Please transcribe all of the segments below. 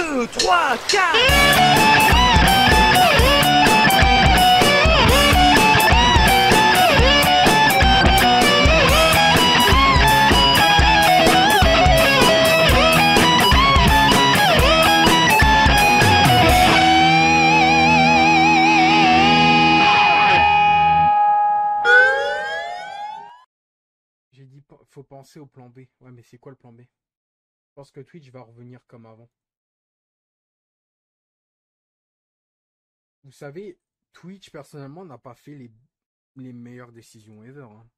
2, 3, 4 faut penser au plan B. Ouais, mais c'est quoi le plan B Je pense que Twitch va revenir comme avant. Vous savez, Twitch, personnellement, n'a pas fait les, les meilleures décisions ever. Hein.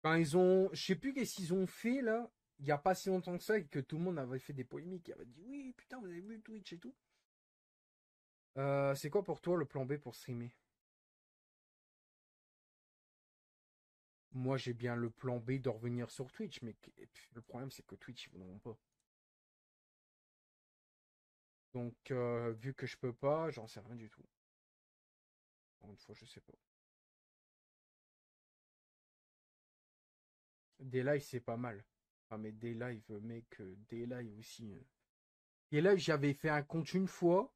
Quand ils ont, je sais plus qu'est-ce qu'ils ont fait là, il n'y a pas si longtemps que ça, et que tout le monde avait fait des polémiques, il avait dit oui, putain, vous avez vu Twitch et tout. Euh, c'est quoi pour toi le plan B pour streamer Moi, j'ai bien le plan B de revenir sur Twitch, mais le problème, c'est que Twitch, ils n'en pas. Donc, euh, vu que je peux pas, j'en sais rien du tout une fois, je sais pas. Des lives, c'est pas mal. Ah, mais des lives, mec, euh, des lives aussi. et euh. là j'avais fait un compte une fois.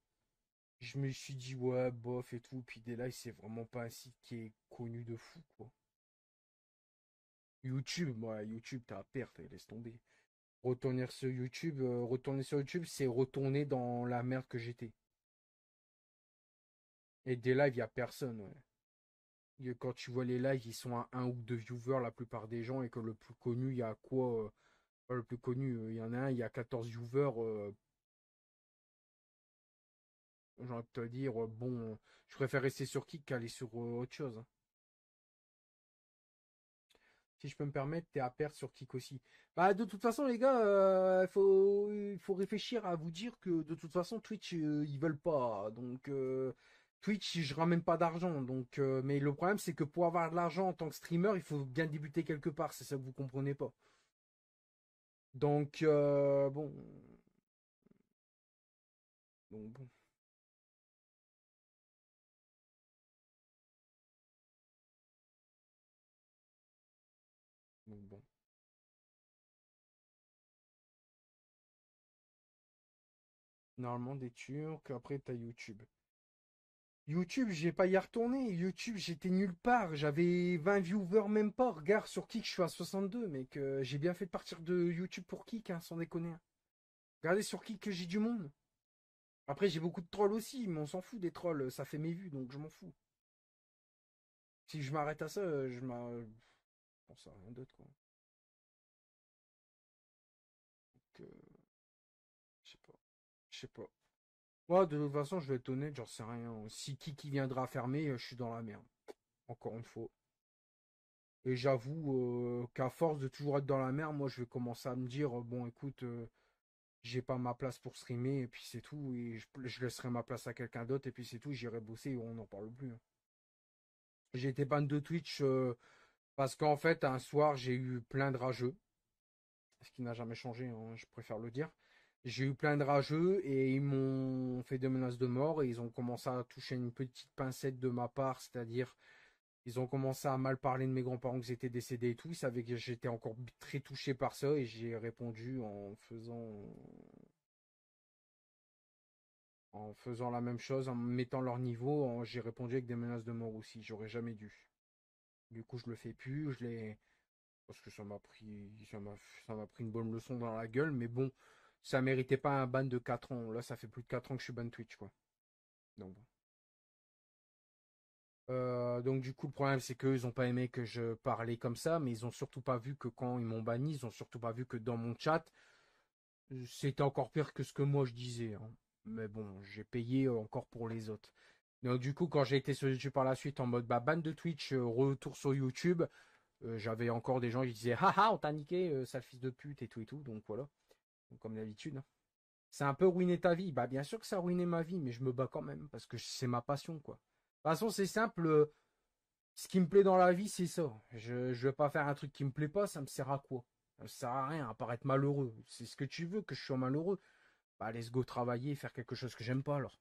Je me suis dit, ouais, bof et tout. Puis des lives, c'est vraiment pas un site qui est connu de fou, quoi. YouTube, moi, YouTube, t'as à perdre, eh, laisse tomber. Retourner sur YouTube, euh, retourner sur YouTube, c'est retourner dans la merde que j'étais. Et des lives, il n'y a personne, ouais. quand tu vois les lives, ils sont à un ou deux viewers la plupart des gens, et que le plus connu, il y a quoi euh, pas Le plus connu, euh, il y en a un, il y a 14 viewers. Euh, j'ai envie de te dire, bon, je préfère rester sur Kik qu'aller sur autre chose. Hein. Si je peux me permettre, t'es à perdre sur Kik aussi. Bah, de toute façon, les gars, il faut, réfléchir à vous dire que de toute façon, Twitch, ils veulent pas. Donc, Twitch, je ramène pas d'argent. Donc, euh, mais le problème, c'est que pour avoir de l'argent en tant que streamer, il faut bien débuter quelque part. C'est ça que vous comprenez pas. Donc, euh, bon. Donc bon. Bon, bon. Normalement des Turcs, après as YouTube. YouTube, j'ai pas y retourner YouTube, j'étais nulle part. J'avais 20 viewers, même pas. Regarde, sur Kik, je suis à 62, mais que j'ai bien fait de partir de YouTube pour Kik, hein, sans déconner. Hein. Regardez sur qui que j'ai du monde. Après, j'ai beaucoup de trolls aussi, mais on s'en fout des trolls. Ça fait mes vues, donc je m'en fous. Si je m'arrête à ça, euh, je m'arrête... pense à rien d'autre, euh, je sais pas. Je sais pas. Moi, de toute façon, je vais être honnête, j'en sais rien. Si qui viendra fermer, euh, je suis dans la merde. Encore une fois. Et j'avoue euh, qu'à force de toujours être dans la merde, moi, je vais commencer à me dire, euh, bon, écoute, j'ai pas ma place pour streamer, et puis c'est tout. Et je, laisserai ma place à quelqu'un d'autre, et puis c'est tout, j'irai bosser, on n'en parle plus. Hein. J'ai été ban de Twitch parce qu'en fait, un soir, j'ai eu plein de rageux. Ce qui n'a jamais changé, hein, je préfère le dire. J'ai eu plein de rageux et ils m'ont fait des menaces de mort et ils ont commencé à toucher une petite pincette de ma part, c'est-à-dire ils ont commencé à mal parler de mes grands-parents qui étaient décédés et tout. Ils savaient que j'étais encore très touché par ça et j'ai répondu en faisant en faisant la même chose, en mettant leur niveau. J'ai répondu avec des menaces de mort aussi. J'aurais jamais dû. Du coup, je le fais plus. Je l'ai parce que ça m'a pris ça m'a ça m'a pris une bonne leçon dans la gueule. Mais bon, ça méritait pas un ban de 4 ans. Là, ça fait plus de 4 ans que je suis ban Twitch, quoi. Donc, euh, donc du coup, le problème, c'est qu'ils n'ont pas aimé que je parlais comme ça, mais ils n'ont surtout pas vu que quand ils m'ont banni, ils n'ont surtout pas vu que dans mon chat, c'était encore pire que ce que moi je disais. Hein. Mais bon, j'ai payé euh, encore pour les autres. Donc du coup, quand j'ai été sur YouTube par la suite en mode bah, ban de Twitch, euh, retour sur YouTube, j'avais encore des gens qui disaient haha, ah, on t'a niqué, sale fils de pute et tout et tout. Donc voilà comme d'habitude. Hein. C'est un peu ruiner ta vie. Bah bien sûr que ça a ruiné ma vie, mais je me bats quand même parce que c'est ma passion quoi. De toute façon, c'est simple. Euh, ce qui me plaît dans la vie, c'est ça. Je ne vais pas faire un truc qui me plaît pas, ça me sert à quoi Ça me sert à rien, à paraître malheureux. C'est ce que tu veux que je sois malheureux. Bah let's go travailler, faire quelque chose que j'aime pas alors.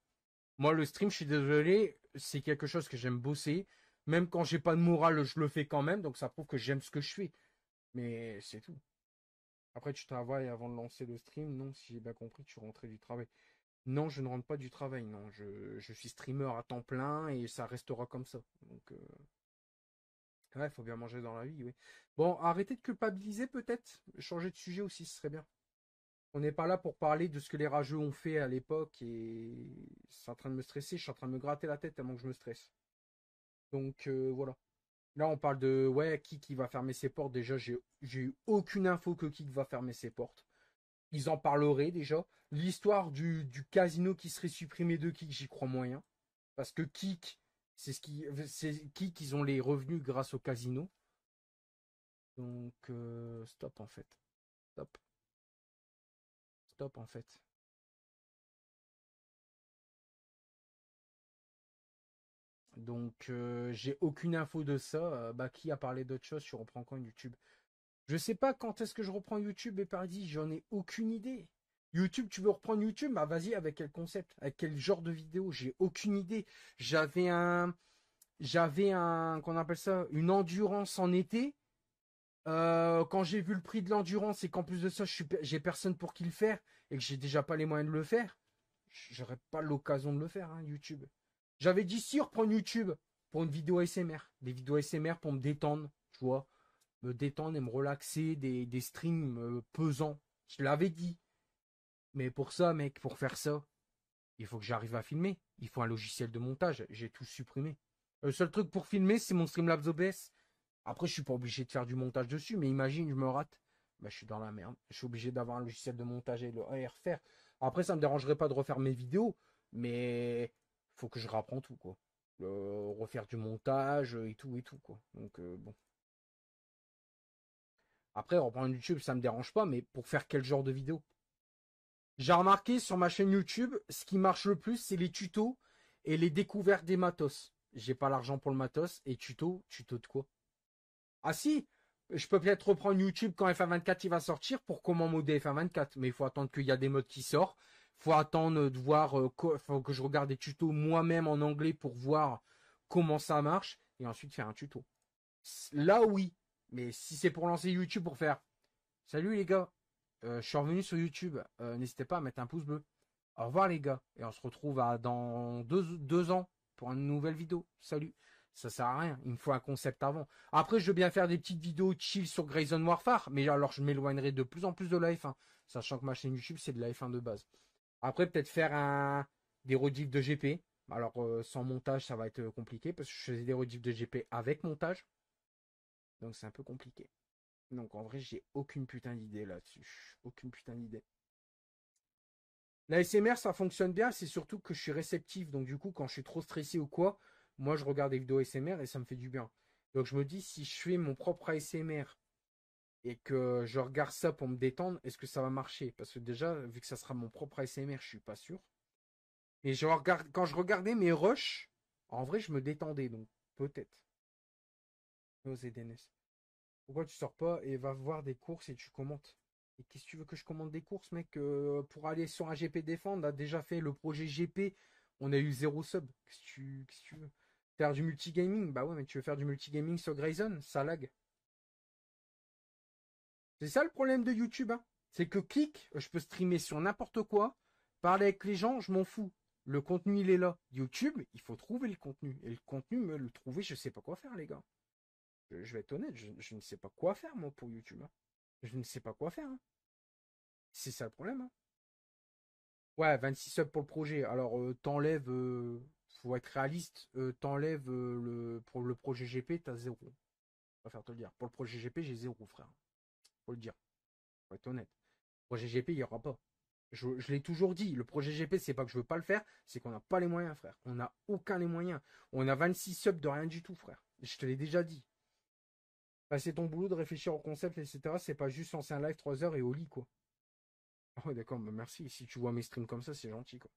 Moi le stream, je suis désolé, c'est quelque chose que j'aime bosser. Même quand j'ai pas de morale, je le fais quand même, donc ça prouve que j'aime ce que je fais. Mais c'est tout. Après, tu travailles avant de lancer le stream. Non, si j'ai bien compris, tu rentrais du travail. Non, je ne rentre pas du travail. Non, je, suis streamer à temps plein et ça restera comme ça. Donc, euh... il faut bien manger dans la vie. Oui. Bon, arrêtez de culpabiliser peut-être. Changer de sujet aussi, ce serait bien. On n'est pas là pour parler de ce que les rageux ont fait à l'époque et c'est en train de me stresser. Je suis en train de me gratter la tête avant que je me stresse. Donc euh, voilà. Là, on parle de ouais, qui qui va fermer ses portes. Déjà, j'ai eu aucune info que Kik va fermer ses portes. Ils en parleraient déjà. L'histoire du, du, casino qui serait supprimé de Kik, j'y crois moyen. Parce que Kik, c'est ce qui, c'est Kik, ils ont les revenus grâce au casino. Donc, euh, stop en fait. Stop. Stop en fait. Donc euh, j'ai aucune info de ça. Euh, bah qui a parlé d'autre chose sur reprends quand YouTube Je sais pas quand est-ce que je reprends YouTube et Paradis, j'en ai aucune idée. YouTube, tu veux reprendre YouTube Bah vas-y, avec quel concept Avec quel genre de vidéo J'ai aucune idée. J'avais un j'avais un qu'on appelle ça une endurance en été. Euh, quand j'ai vu le prix de l'endurance et qu'en plus de ça, j'ai personne pour qui le faire et que j'ai déjà pas les moyens de le faire, j'aurais pas l'occasion de le faire, hein, YouTube. J'avais dit si YouTube pour une vidéo SMR, des vidéos SMR pour me détendre, tu vois, me détendre et me relaxer, des, streams euh, pesants. Je l'avais dit. Mais pour ça, mec, pour faire ça, il faut que j'arrive à filmer. Il faut un logiciel de montage. J'ai tout supprimé. Le seul truc pour filmer, c'est mon Streamlabs OBS. Après, je suis pas obligé de faire du montage dessus, mais imagine, je me rate. Bah, je suis dans la merde. Je suis obligé d'avoir un logiciel de montage et le Après, ça me dérangerait pas de refaire mes vidéos, mais faut que je rapprends tout, quoi. refaire du montage euh, et tout et tout, quoi. Donc, euh, bon. Après, reprendre YouTube, ça me dérange pas, mais pour faire quel genre de vidéo J'ai remarqué sur ma chaîne YouTube, ce qui marche le plus, c'est les tutos et les découvertes des matos. J'ai pas l'argent pour le matos et tuto, tuto de quoi Ah si, je peux peut-être reprendre YouTube quand F124 il va sortir pour comment modder F124, mais il faut attendre qu'il y a des modes qui sortent, faut attendre de voir, euh, faut que je regarde des tutos moi-même en anglais pour voir comment ça marche et ensuite faire un tuto. Là oui, mais si c'est pour lancer YouTube pour faire Salut les gars, euh, je suis revenu sur YouTube, euh, n'hésitez pas à mettre un pouce bleu. Au revoir les gars, et on se retrouve à, dans deux, deux ans pour une nouvelle vidéo. Salut, ça sert à rien, il me faut un concept avant. Après je veux bien faire des petites vidéos chill sur Grayson Warfare, mais alors je m'éloignerai de plus en plus de la F1, sachant que ma chaîne YouTube c'est de la F1 de base. Après, peut-être faire un, des rediffs de GP. Alors, euh, sans montage, ça va être euh, compliqué parce que je faisais des rediffs de GP avec montage. Donc, c'est un peu compliqué. Donc, en vrai, j'ai aucune putain d'idée là-dessus. Aucune putain d'idée. La ça fonctionne bien. C'est surtout que je suis réceptif. Donc, du coup, quand je suis trop stressé ou quoi, moi, je regarde des vidéos SMR et ça me fait du bien. Donc, je me dis, si je fais mon propre ASMR et que je regarde ça pour me détendre, est-ce que ça va marcher Parce que déjà, vu que ça sera mon propre ASMR, je suis pas sûr. Mais je regarde, quand je regardais mes rushs, en vrai, je me détendais, donc peut-être. No Dennis. Pourquoi tu sors pas et va voir des courses et tu commentes Et qu'est-ce que tu veux que je commente des courses, mec euh, Pour aller sur un GP Défendre, on a déjà fait le projet GP, on a eu zéro sub. Qu'est-ce tu, tu veux Faire du multigaming Bah ouais, mais tu veux faire du multigaming sur Grayson Ça lag. C'est ça le problème de YouTube. Hein. C'est que clic, je peux streamer sur n'importe quoi, parler avec les gens, je m'en fous. Le contenu, il est là. YouTube, il faut trouver le contenu. Et le contenu, me le trouver, je sais pas quoi faire, les gars. Je, vais être honnête, je, ne sais pas quoi faire, moi, pour YouTube. Hein. Je ne sais pas quoi faire. Hein. C'est ça le problème. Ouais, 26 subs pour le projet. Alors, euh, t'enlèves, euh, faut être réaliste, euh, t'enlèves le, pour le projet GP, t'as zéro. Je faire te le dire. Pour le projet GP, j'ai zéro, frère le dire. Faut être honnête. projet GP, il n'y aura pas. Je, l'ai toujours dit, le projet GP, c'est pas que je veux pas le faire, c'est qu'on n'a pas les moyens, frère. On n'a aucun les moyens. On a 26 subs de rien du tout, frère. Je te l'ai déjà dit. passer c'est ton boulot de réfléchir au concept, etc. C'est pas juste lancer un live 3 heures et au lit, quoi. Ah d'accord, bah merci. Si tu vois mes streams comme ça, c'est gentil, quoi.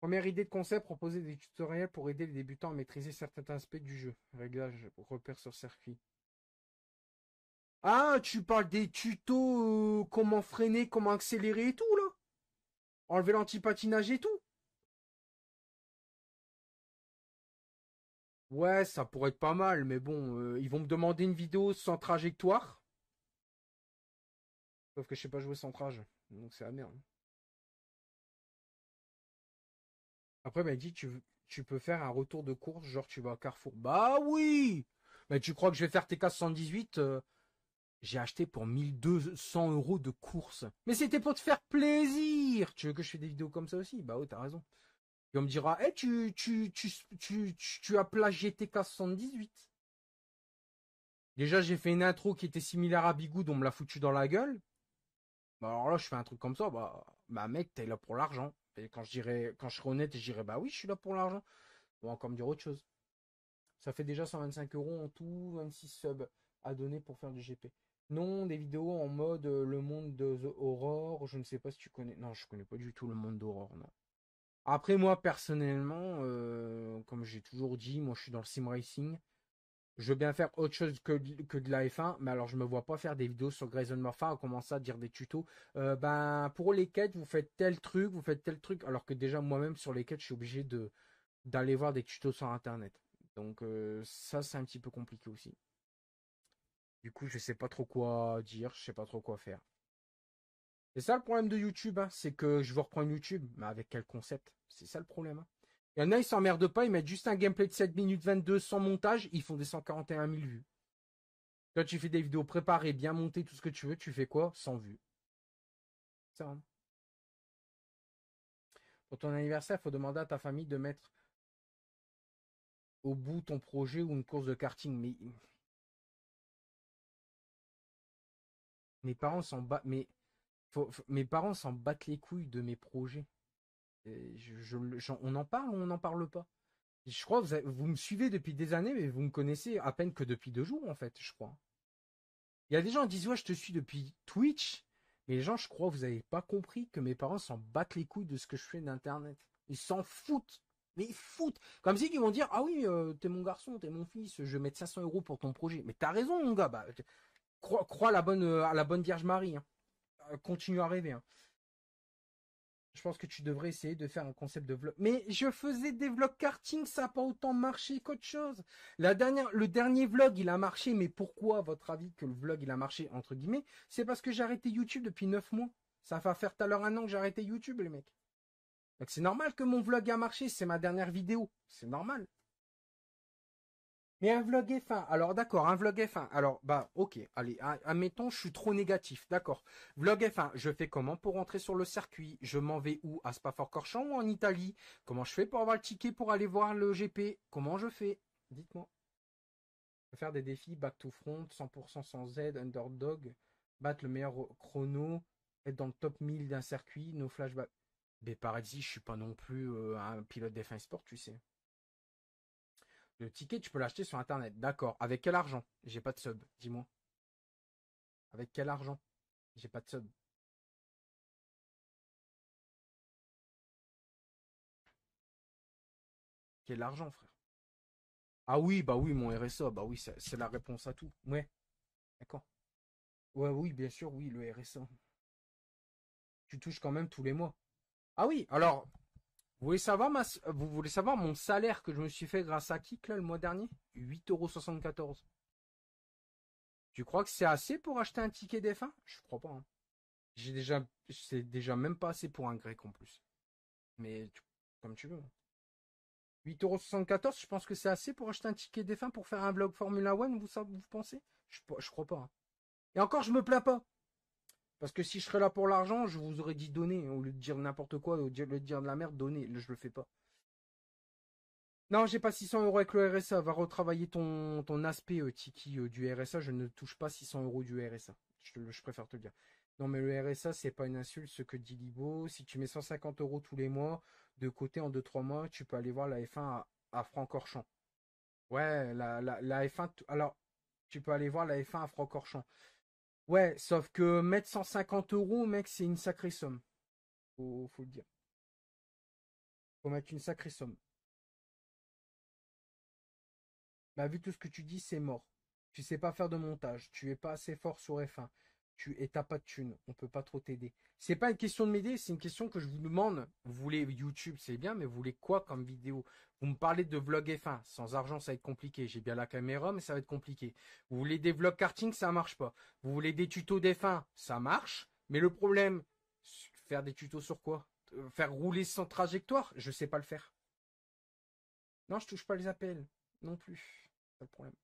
Première idée de concept, proposer des tutoriels pour aider les débutants à maîtriser certains aspects du jeu. Réglage, repères sur circuit. Ah, tu parles des tutos, euh, comment freiner, comment accélérer et tout, là Enlever l'antipatinage et tout Ouais, ça pourrait être pas mal, mais bon, euh, ils vont me demander une vidéo sans trajectoire. Sauf que je sais pas jouer sans trage, donc c'est la merde. Après, m'a bah, dit, tu, tu peux faire un retour de course, genre tu vas à Carrefour. Bah oui Mais tu crois que je vais faire TK 118 j'ai acheté pour 1200 euros de course. Mais c'était pour te faire plaisir Tu veux que je fais des vidéos comme ça aussi Bah ouais, t'as raison. Et on me dira, eh, tu, tu, tu, tu, tu as plagié TK78. Déjà, j'ai fait une intro qui était similaire à Bigoud, on me l'a foutu dans la gueule. Bah alors là, je fais un truc comme ça, bah, bah mec, t'es là pour l'argent. Et quand je dirais, quand je serai honnête, je dirais, bah oui, je suis là pour l'argent. Bon, va encore me dire autre chose. Ça fait déjà 125 euros en tout, 26 subs à donner pour faire du GP. Non, des vidéos en mode euh, le monde de The Horror, je ne sais pas si tu connais. Non, je connais pas du tout le monde d'horreur, Après, moi, personnellement, euh, comme j'ai toujours dit, moi, je suis dans le sim racing. Je veux bien faire autre chose que, de la F1, mais alors je me vois pas faire des vidéos sur Grayson Murphy à commencer à dire des tutos. Euh, ben, pour les quêtes, vous faites tel truc, vous faites tel truc, alors que déjà, moi-même, sur les quêtes, je suis obligé de, d'aller voir des tutos sur Internet. Donc, ça, c'est un petit peu compliqué aussi. Du coup, je sais pas trop quoi dire, je sais pas trop quoi faire. C'est ça le problème de YouTube, hein, c'est que je veux reprendre YouTube, mais avec quel concept C'est ça le problème. Hein. Il y en a, ils s'emmerdent pas, ils mettent juste un gameplay de 7 minutes 22 sans montage, ils font des 141 000 vues. Quand tu fais des vidéos préparées, bien montées, tout ce que tu veux, tu fais quoi Sans vues. Ça. Hein. Pour ton anniversaire, il faut demander à ta famille de mettre au bout ton projet ou une course de karting. Mais Mes parents s'en battent. Mais mes parents s'en battent les couilles de mes projets. on en parle ou on n'en parle pas Je crois que vous, me suivez depuis des années, mais vous me connaissez à peine que depuis deux jours, en fait, je crois. Il y a des gens qui disent Ouais, je te suis depuis Twitch, mais les gens, je crois, vous n'avez pas compris que mes parents s'en battent les couilles de ce que je fais d'Internet. Ils s'en foutent. Mais ils foutent. Comme si ils vont dire Ah oui, euh, t'es mon garçon, t'es mon fils, je vais mettre 500 euros pour ton projet. Mais t'as raison, mon gars. Bah, crois, la bonne, euh, la bonne Vierge Marie. Hein. Euh, continue à rêver. Hein. Je pense que tu devrais essayer de faire un concept de vlog. Mais je faisais des vlogs karting, ça n'a pas autant marché qu'autre chose. La dernière, le dernier vlog, il a marché, mais pourquoi, à votre avis, que le vlog, il a marché, entre guillemets C'est parce que j'ai arrêté YouTube depuis 9 mois. Ça va faire tout à l'heure un an que j'ai arrêté YouTube, les mecs. Donc c'est normal que mon vlog a marché, c'est ma dernière vidéo. C'est normal. Mais un vlog F1, alors d'accord, un vlog F1, alors bah ok, allez, admettons je suis trop négatif, d'accord. Vlog F1, je fais comment pour rentrer sur le circuit Je m'en vais où À Spa-Francorchamps ou en Italie Comment je fais pour avoir le ticket pour aller voir le GP Comment je fais Dites-moi. Faire des défis, back to front, 100% sans aide, underdog, battre le meilleur chrono, être dans le top 1000 d'un circuit, nos flashbacks. Mais par je suis pas non plus euh, un pilote d'F1 Sport, tu sais. Le ticket, tu peux l'acheter sur Internet. D'accord. Avec quel argent J'ai pas de sub, dis-moi. Avec quel argent J'ai pas de sub. Quel argent, frère Ah oui, bah oui, mon RSA, bah oui, c'est la réponse à tout. Ouais. D'accord. Ouais, oui, bien sûr, oui, le RSA. Tu touches quand même tous les mois. Ah oui, alors, vous voulez savoir mon salaire que je me suis fait grâce à Kik le mois dernier 8,74€. Tu crois que c'est assez pour acheter un ticket d'F1 Je crois pas. Hein. J'ai déjà c'est déjà même pas assez pour un grec en plus. Mais comme tu veux. 8,74€, hein. je pense que c'est assez pour acheter un ticket d'F1 pour faire un vlog Formula One, vous, vous pensez je, ne crois pas. Hein. Et encore, je me plains pas. Parce que si je serais là pour l'argent, je vous aurais dit donner, au lieu de dire n'importe quoi, au lieu de dire de la merde, donner. Je le fais pas. Non, j'ai pas 600 euros avec le RSA. Va retravailler ton, aspect, euh, Tiki, euh, du RSA. Je ne touche pas 600 euros du RSA. Je, préfère te dire. Non, mais le RSA, c'est pas une insulte, ce que dit Libo. Si tu mets 150 euros tous les mois, de côté en 2-3 mois, tu peux aller voir la F1 à, à Francorchamps. Ouais, la, F1, alors, tu peux aller voir la F1 à Francorchamps. Ouais, sauf que mettre 150 euros, mec, c'est une sacrée somme. Faut, faut le dire. Faut mettre une sacrée somme. Bah, vu tout ce que tu dis, c'est mort. Tu sais pas faire de montage. Tu es pas assez fort sur F1 tu et t'as pas de thunes, on peut pas trop t'aider. C'est pas une question de m'aider, c'est une question que je vous demande. Vous voulez YouTube, c'est bien, mais vous voulez quoi comme vidéo Vous me parlez de vlog F1, sans argent ça va être compliqué. J'ai bien la caméra, mais ça va être compliqué. Vous voulez des vlogs karting, ça marche pas. Vous voulez des tutos d'F1, ça marche, mais le problème, faire des tutos sur quoi euh, Faire rouler sans trajectoire, je sais pas le faire. Non, je touche pas les appels non plus, pas le problème.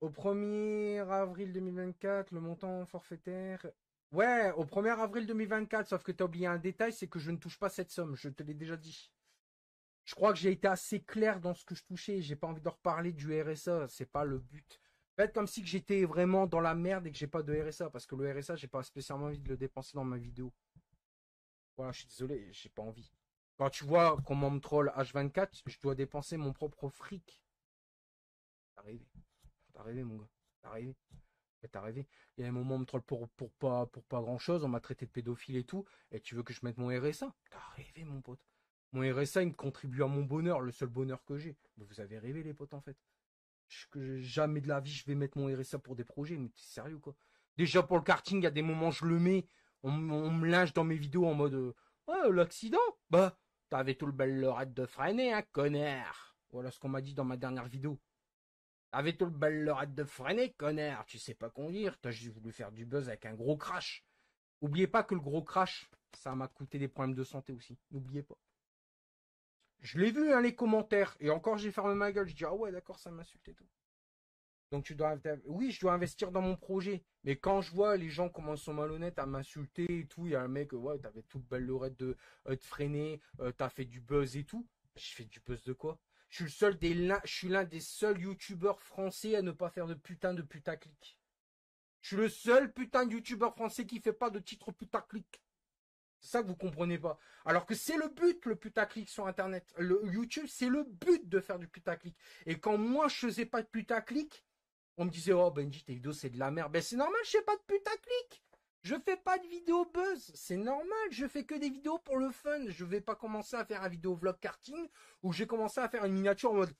Au 1er avril 2024, le montant forfaitaire. Ouais, au 1er avril 2024, sauf que t'as as oublié un détail, c'est que je ne touche pas cette somme, je te l'ai déjà dit. Je crois que j'ai été assez clair dans ce que je touchais, j'ai pas envie de reparler du RSA, c'est pas le but. Faites comme si j'étais vraiment dans la merde et que j'ai pas de RSA, parce que le RSA, j'ai pas spécialement envie de le dépenser dans ma vidéo. Voilà, je suis désolé, j'ai pas envie. Quand tu vois comment me troll H24, je dois dépenser mon propre fric. Arrivé. T'as rêvé, mon gars. T'as rêvé. Eh, t'as rêvé. Il y a un moment, on me troll pour, pas, pour pas grand chose. On m'a traité de pédophile et tout. Et tu veux que je mette mon RSA T'as rêvé, mon pote. Mon RSA, il me contribue à mon bonheur, le seul bonheur que j'ai. vous avez rêvé, les potes, en fait. jamais de la vie, je vais mettre mon RSA pour des projets. Mais t'es sérieux, quoi. Déjà, pour le karting, il y a des moments, je le mets. On, me linge dans mes vidéos en mode euh, l'accident Bah, t'avais tout le bel lorette de freiner, hein, connard Voilà ce qu'on m'a dit dans ma dernière vidéo. Avec tout le ballerade de freiner, connard Tu sais pas conduire, t'as juste voulu faire du buzz avec un gros crash. Oubliez pas que le gros crash, ça m'a coûté des problèmes de santé aussi. N'oubliez pas. Je l'ai vu, dans hein, les commentaires. Et encore, j'ai fermé ma gueule. Je dis, ah ouais, d'accord, ça m'insulte et tout. Donc, tu dois, oui, je dois investir dans mon projet. Mais quand je vois les gens commencent ils sont malhonnêtes à m'insulter et tout, il y a un mec, ouais, t'avais toute belle lorette de, euh, freiner, euh, t'as fait du buzz et tout. J'ai fait du buzz de quoi? Je suis seul je suis l'un des seuls youtubeurs français à ne pas faire de putain de putaclic. Je suis le seul putain de youtubeur français qui fait pas de titre putaclic. C'est ça que vous comprenez pas. Alors que c'est le but, le putaclic sur Internet. Le YouTube, c'est le but de faire du putaclic. Et quand moi, je faisais pas de putaclic, on me disait, oh, Benji, tes vidéos, c'est de la merde. Ben, c'est normal, je fais pas de putaclic. Je fais pas de vidéo buzz, c'est normal, je fais que des vidéos pour le fun. Je vais pas commencer à faire un vidéo vlog karting où j'ai commencé à faire une miniature en mode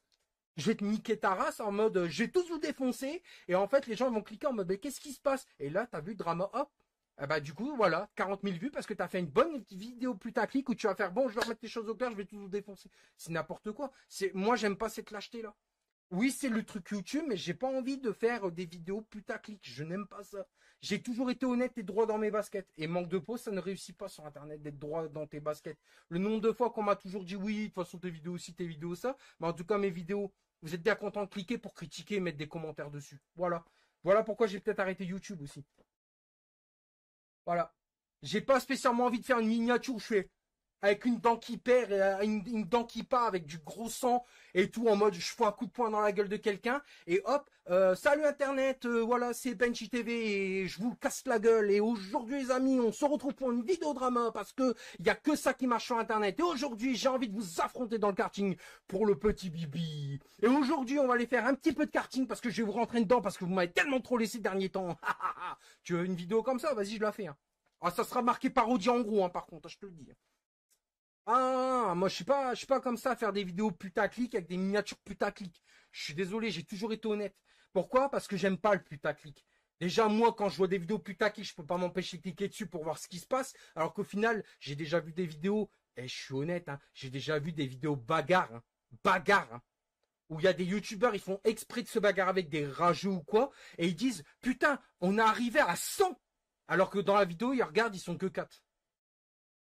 je vais te niquer ta race en mode j'ai tous vous défoncer et en fait les gens vont cliquer en mode mais qu'est-ce qui se passe Et là t'as vu le drama hop et eh bah ben, du coup voilà 40 000 vues parce que t'as fait une bonne vidéo putaclic où tu vas faire bon je vais remettre tes choses au clair je vais tout vous défoncer c'est n'importe quoi c'est moi j'aime pas cette lâcheté là oui, c'est le truc YouTube, mais j'ai pas envie de faire euh, des vidéos putaclic. Je n'aime pas ça. J'ai toujours été honnête et droit dans mes baskets. Et manque de peau, ça ne réussit pas sur Internet d'être droit dans tes baskets. Le nombre de fois qu'on m'a toujours dit oui, de toute façon tes vidéos aussi, tes vidéos ça. Mais en tout cas, mes vidéos, vous êtes bien content de cliquer pour critiquer et mettre des commentaires dessus. Voilà. Voilà pourquoi j'ai peut-être arrêté YouTube aussi. Voilà. J'ai pas spécialement envie de faire une miniature où je fais avec une dent qui perd et euh, une, dent qui part avec du gros sang et tout en mode je fous un coup de poing dans la gueule de quelqu'un et hop euh, salut internet euh, voilà c'est Benji TV et je vous casse la gueule et aujourd'hui les amis on se retrouve pour une vidéo drama parce que il y a que ça qui marche sur internet et aujourd'hui j'ai envie de vous affronter dans le karting pour le petit bibi et aujourd'hui on va aller faire un petit peu de karting parce que je vais vous rentrer dedans parce que vous m'avez tellement trop laissé ces derniers temps tu veux une vidéo comme ça vas-y je la fais hein. ah ça sera marqué parodie en gros hein, par contre hein, je te le dis ah, ah, ah, ah, moi je suis pas, je suis pas comme ça à faire des vidéos putaclic avec des miniatures putaclic. Je suis désolé, j'ai toujours été honnête. Pourquoi Parce que j'aime pas le putaclic. Déjà, moi, quand je vois des vidéos putaclic, je peux pas m'empêcher de cliquer dessus pour voir ce qui se passe. Alors qu'au final, j'ai déjà vu des vidéos, et eh, je suis honnête, hein, j'ai déjà vu des vidéos bagarres, hein. bagarres, hein. où il y a des youtubeurs, ils font exprès de se bagarrer avec des rageux ou quoi, et ils disent, putain, on est arrivé à 100 Alors que dans la vidéo, ils regardent, ils sont que 4.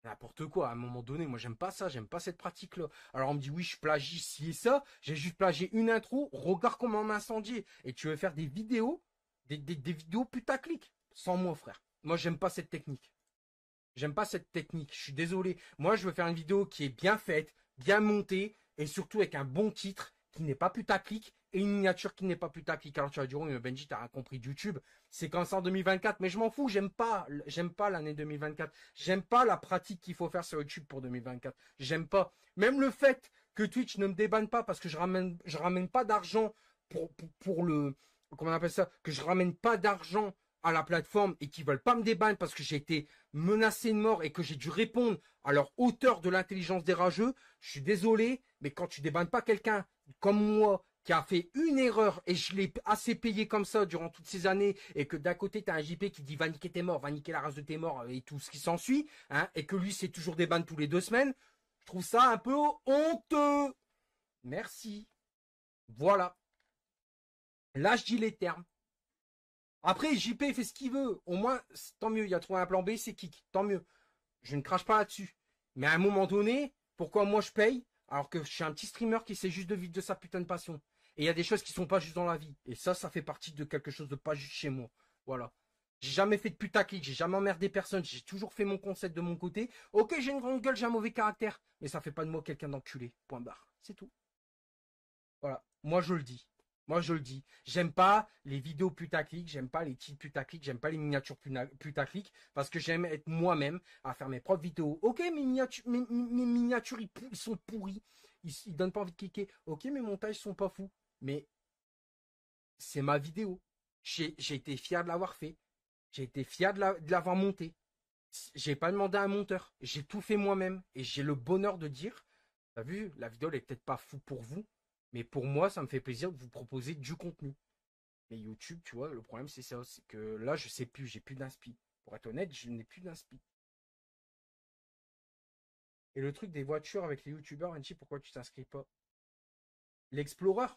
N'importe quoi, à un moment donné, moi j'aime pas ça, j'aime pas cette pratique-là. Alors on me dit oui, je plagie ci et ça, j'ai juste plagié une intro, regarde comment on m'a incendié. Et tu veux faire des vidéos, des, des, des vidéos putaclic, sans moi frère. Moi j'aime pas cette technique. J'aime pas cette technique, je suis désolé. Moi je veux faire une vidéo qui est bien faite, bien montée, et surtout avec un bon titre, qui n'est pas putaclic, et une miniature qui n'est pas plus tard qui Carl mais Benji, t'as rien compris YouTube C'est comme ça en 2024, mais je m'en fous, j'aime pas, j'aime pas l'année 2024. J'aime pas la pratique qu'il faut faire sur YouTube pour 2024. J'aime pas. Même le fait que Twitch ne me débanne pas parce que je ramène, je ramène pas d'argent pour, pour, le, comment on appelle ça, que je ramène pas d'argent à la plateforme et qui veulent pas me débanner parce que j'ai été menacé de mort et que j'ai dû répondre à leur hauteur de l'intelligence des rageux, je suis désolé, mais quand tu débannes pas quelqu'un comme moi qui a fait une erreur et je l'ai assez payé comme ça durant toutes ces années et que d'un côté t'as un JP qui dit va niquer tes morts, va niquer la race de tes morts euh, et tout ce qui s'ensuit, hein, et que lui c'est toujours des bannes tous les deux semaines, je trouve ça un peu honteux. Merci. Voilà. Là je dis les termes. Après JP fait ce qu'il veut, au moins tant mieux, il a trouvé un plan B, c'est kick, tant mieux. Je ne crache pas là-dessus. Mais à un moment donné, pourquoi moi je paye alors que je suis un petit streamer qui sait juste de vivre de sa putain de passion. Et il y a des choses qui sont pas juste dans la vie. Et ça, ça fait partie de quelque chose de pas juste chez moi. Voilà. J'ai jamais fait de putaclic, j'ai jamais emmerdé personne, j'ai toujours fait mon concept de mon côté. Ok, j'ai une grande gueule, j'ai un mauvais caractère, mais ça fait pas de moi quelqu'un d'enculé. Point barre. C'est tout. Voilà. Moi, je le dis. Moi, je le dis. J'aime pas les vidéos putaclic, j'aime pas les titres putaclic, j'aime pas les miniatures putaclic, parce que j'aime être moi-même à faire mes propres vidéos. Ok, mes miniatures, ils, sont pourris. Ils, ne donnent pas envie de cliquer. Ok, mes montages sont pas fous. Mais c'est ma vidéo. J'ai été fier de l'avoir fait. J'ai été fier de l'avoir monté. J'ai pas demandé à un monteur. J'ai tout fait moi-même. Et j'ai le bonheur de dire, t'as vu, la vidéo, n'est est peut-être pas fou pour vous, mais pour moi, ça me fait plaisir de vous proposer du contenu. Mais YouTube, tu vois, le problème c'est ça, c'est que là, je sais plus, j'ai plus d'inspi. Pour être honnête, je n'ai plus d'inspi. Et le truc des voitures avec les youtubeurs, Enchi, pourquoi tu t'inscris pas L'Explorer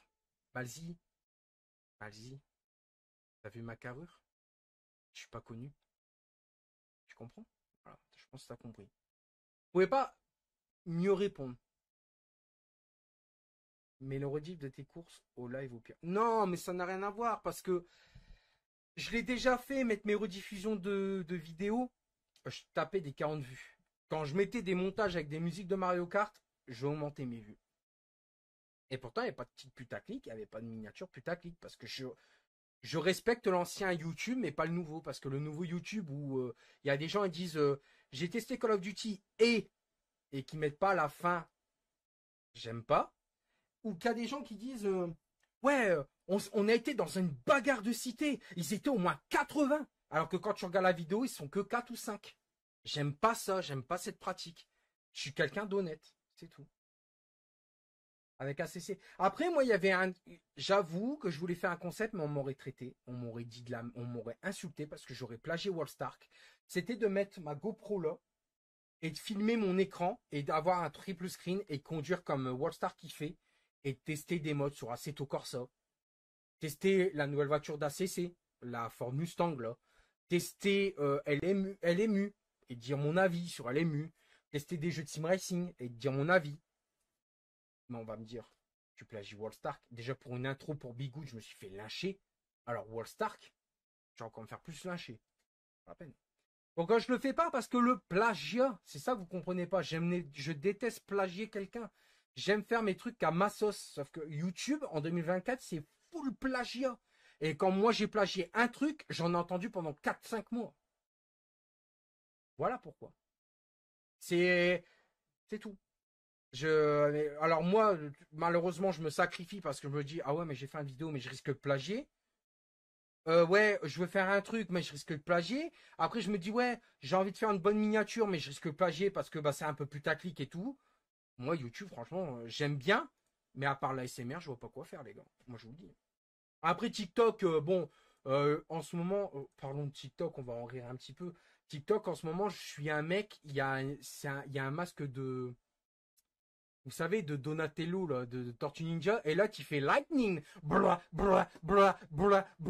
Vas-y. Vas-y. T'as vu ma carrure Je suis pas connu. Tu comprends Voilà, je pense que t'as compris. Vous pouvez pas mieux répondre mais le rediff de tes courses au live au pire. Non, mais ça n'a rien à voir parce que je l'ai déjà fait, mettre mes rediffusions de, vidéos, je tapais des 40 vues. Quand je mettais des montages avec des musiques de Mario Kart, je j'augmentais mes vues. Et pourtant, il n'y avait pas de petite putaclic, il n'y avait pas de miniature putaclic parce que je, respecte l'ancien YouTube, mais pas le nouveau, parce que le nouveau YouTube où euh, il y a des gens qui disent euh, j'ai testé Call of Duty et et qui mettent pas la fin, j'aime pas ou qu'il y a des gens qui disent euh, ouais, euh, on, a été dans une bagarre de cité, ils étaient au moins 80, alors que quand tu regardes la vidéo, ils sont que 4 ou 5. J'aime pas ça, j'aime pas cette pratique. Je suis quelqu'un d'honnête, c'est tout. Avec un ACC. Après, moi, il y avait un, j'avoue que je voulais faire un concept, mais on m'aurait traité, on m'aurait dit de on m'aurait insulté parce que j'aurais plagié Stark C'était de mettre ma GoPro là, et de filmer mon écran et d'avoir un triple screen et conduire comme euh, Stark qui fait et tester des modes sur Assetto Corsa, tester la nouvelle voiture d'ACC, la Ford Mustang, tester elle euh, LMU, et dire mon avis sur LMU, tester des jeux de sim racing et dire mon avis. Mais on va me dire, tu plagies Stark Déjà pour une intro pour Bigood, je me suis fait lyncher. Alors stark tu vas encore me faire plus lyncher. Pas la peine. pourquoi euh, je le fais pas parce que le plagiat, c'est ça que vous comprenez pas. je déteste plagier quelqu'un. J'aime faire mes trucs à ma sauce. Sauf que YouTube, en 2024, c'est full plagiat. Et quand moi j'ai plagié un truc, j'en ai entendu pendant 4-5 mois. Voilà pourquoi. C'est, c'est tout. Je, alors moi, malheureusement, je me sacrifie parce que je me dis, ah ouais, mais j'ai fait une vidéo, mais je risque de plagier. Euh, ouais, je veux faire un truc, mais je risque de plagier. Après, je me dis, ouais, j'ai envie de faire une bonne miniature, mais je risque de plagier parce que bah, c'est un peu putaclic et tout. Moi, YouTube, franchement, euh, j'aime bien, mais à part la je vois pas quoi faire, les gars. Moi, je vous le dis. Après TikTok, euh, bon, euh, en ce moment, parlons de TikTok, on va en rire un petit peu. TikTok, en ce moment, je suis un mec, il y, a un, y a un masque de. Vous savez, de Donatello, de, Tortue Ninja, et là, tu fais Lightning, Blah, blah, blah, blah,